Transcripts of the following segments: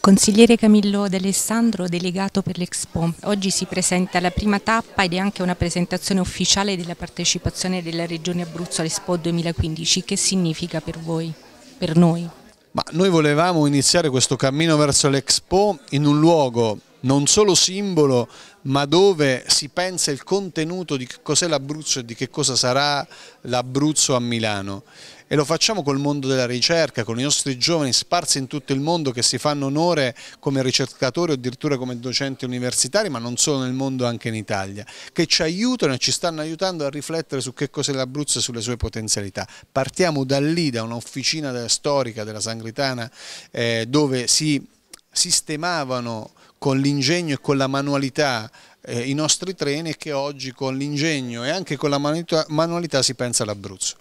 Consigliere Camillo D'Alessandro, delegato per l'Expo, oggi si presenta la prima tappa ed è anche una presentazione ufficiale della partecipazione della Regione Abruzzo all'Expo 2015. Che significa per voi, per noi? Ma noi volevamo iniziare questo cammino verso l'Expo in un luogo non solo simbolo, ma dove si pensa il contenuto di cos'è l'Abruzzo e di che cosa sarà l'Abruzzo a Milano. E lo facciamo col mondo della ricerca, con i nostri giovani sparsi in tutto il mondo che si fanno onore come ricercatori o addirittura come docenti universitari, ma non solo nel mondo, anche in Italia, che ci aiutano e ci stanno aiutando a riflettere su che cos'è l'Abruzzo e sulle sue potenzialità. Partiamo da lì, da un'officina storica della Sangritana, eh, dove si sistemavano con l'ingegno e con la manualità eh, i nostri treni e che oggi con l'ingegno e anche con la manualità, si pensa all'Abruzzo.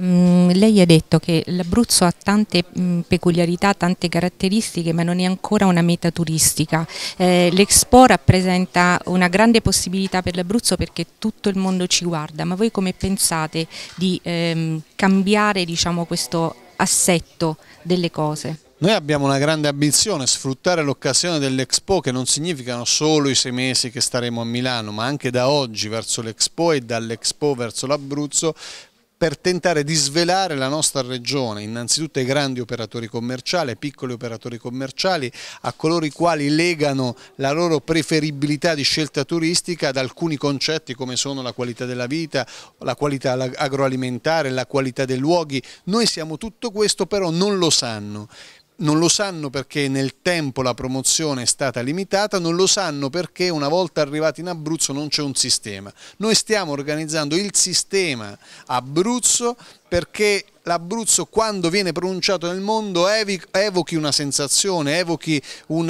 Mm, lei ha detto che l'Abruzzo ha tante mm, peculiarità, tante caratteristiche, ma non è ancora una meta turistica. Eh, L'Expo rappresenta una grande possibilità per l'Abruzzo perché tutto il mondo ci guarda, ma voi come pensate di ehm, cambiare diciamo, questo assetto delle cose? Noi abbiamo una grande ambizione, sfruttare l'occasione dell'Expo che non significano solo i sei mesi che staremo a Milano, ma anche da oggi verso l'Expo e dall'Expo verso l'Abruzzo per tentare di svelare la nostra regione, innanzitutto ai grandi operatori commerciali, ai piccoli operatori commerciali, a coloro i quali legano la loro preferibilità di scelta turistica ad alcuni concetti come sono la qualità della vita, la qualità agroalimentare, la qualità dei luoghi. Noi siamo tutto questo però non lo sanno non lo sanno perché nel tempo la promozione è stata limitata, non lo sanno perché una volta arrivati in Abruzzo non c'è un sistema. Noi stiamo organizzando il sistema Abruzzo perché l'Abruzzo quando viene pronunciato nel mondo evochi una sensazione, evochi un,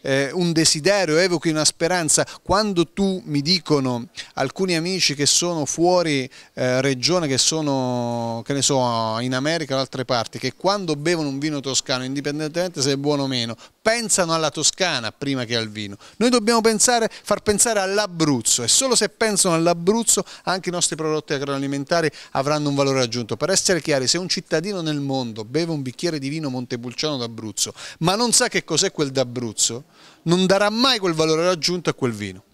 eh, un, desiderio, evochi una speranza. Quando tu mi dicono alcuni amici che sono fuori eh, regione, che sono che ne so, in America o altre parti, che quando bevono un vino toscano, indipendentemente se è buono o meno, pensano alla Toscana prima che al vino. Noi dobbiamo pensare, far pensare all'Abruzzo e solo se pensano all'Abruzzo anche i nostri prodotti agroalimentari avranno un valore aggiunto per essere chiari, se un cittadino nel mondo beve un bicchiere di vino Montepulciano d'Abruzzo, ma non sa che cos'è quel d'Abruzzo, non darà mai quel valore aggiunto a quel vino.